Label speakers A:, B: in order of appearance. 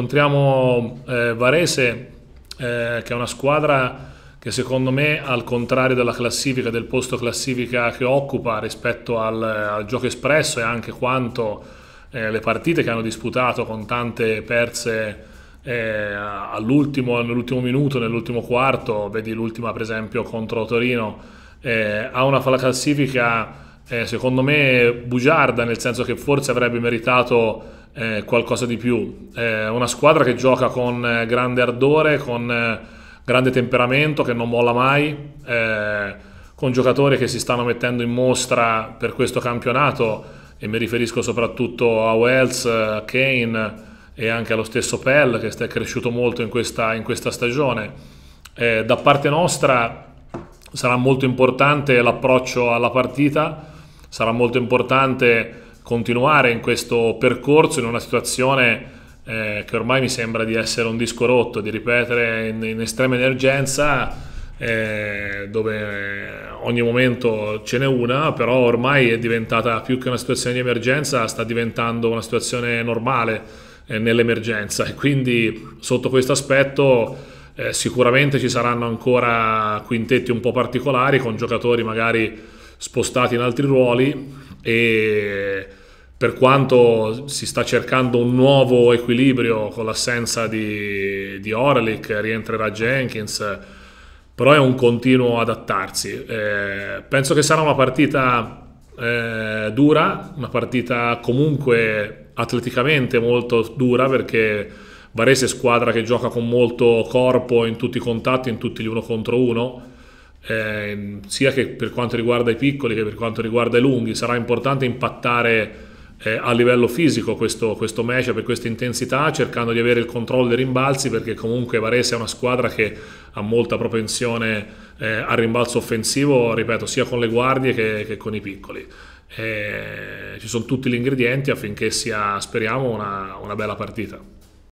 A: incontriamo eh, Varese, eh, che è una squadra che secondo me, al contrario della classifica, del posto classifica che occupa rispetto al, al gioco espresso e anche quanto eh, le partite che hanno disputato con tante perse eh, all'ultimo, nell'ultimo minuto, nell'ultimo quarto, vedi l'ultima per esempio contro Torino, eh, ha una classifica eh, secondo me bugiarda, nel senso che forse avrebbe meritato eh, qualcosa di più. Eh, una squadra che gioca con eh, grande ardore, con eh, grande temperamento, che non molla mai, eh, con giocatori che si stanno mettendo in mostra per questo campionato e mi riferisco soprattutto a Wells, a eh, Kane e anche allo stesso Pell che è cresciuto molto in questa, in questa stagione. Eh, da parte nostra sarà molto importante l'approccio alla partita, sarà molto importante continuare in questo percorso in una situazione eh, che ormai mi sembra di essere un disco rotto, di ripetere in, in estrema emergenza eh, dove ogni momento ce n'è una, però ormai è diventata più che una situazione di emergenza, sta diventando una situazione normale eh, nell'emergenza e quindi sotto questo aspetto eh, sicuramente ci saranno ancora quintetti un po' particolari con giocatori magari spostati in altri ruoli e per quanto si sta cercando un nuovo equilibrio con l'assenza di, di Orlik, rientrerà Jenkins, però è un continuo adattarsi. Eh, penso che sarà una partita eh, dura, una partita comunque atleticamente molto dura perché Varese è squadra che gioca con molto corpo in tutti i contatti, in tutti gli uno contro uno. Eh, sia che per quanto riguarda i piccoli che per quanto riguarda i lunghi sarà importante impattare eh, a livello fisico questo, questo matchup e questa intensità, cercando di avere il controllo dei rimbalzi, perché comunque Varese è una squadra che ha molta propensione eh, al rimbalzo offensivo, ripeto, sia con le guardie che, che con i piccoli. E eh, ci sono tutti gli ingredienti affinché sia, speriamo, una, una bella partita.